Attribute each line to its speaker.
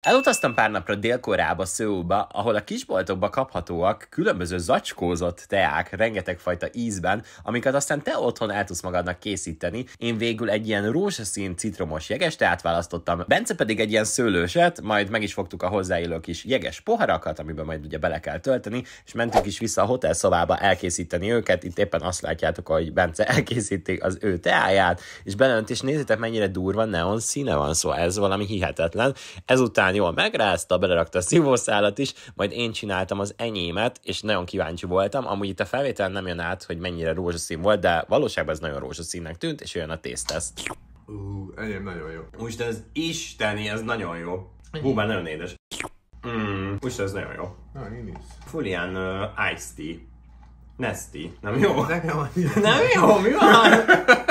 Speaker 1: Elutaztam pár napra Dél-Koreába, Szöulba, ahol a kisboltokba kaphatóak különböző zacskózott teák, rengeteg fajta ízben, amiket aztán te otthon el tudsz magadnak készíteni. Én végül egy ilyen rózsaszín citromos jeges teát választottam, Bence pedig egy ilyen szőlőset, majd meg is fogtuk a hozzáillő kis jeges poharakat, amiben majd ugye bele kell tölteni, és mentünk is vissza a hotel szobába elkészíteni őket. Itt éppen azt látjátok, hogy Bence elkészítik az ő teáját, és belönt, és nézzétek mennyire durva neon színe van, szó szóval ez valami hihetetlen. Ezután nyilván jól megrázta, belerakta a szívószálat is, majd én csináltam az enyémet, és nagyon kíváncsi voltam. Amúgy itt a felvétel nem jön át, hogy mennyire rózsaszín volt, de valóságban ez nagyon rózsaszínnek tűnt, és jön a tészteszt.
Speaker 2: uh, enyém nagyon jó. Úristen, ez isteni, ez nagyon jó. Hú, már nagyon édes. Mm, úristen, ez nagyon jó. Na, én is. ilyen uh, iced tea.
Speaker 1: Nesti. Nem jó? Nekem nem jó, mi van?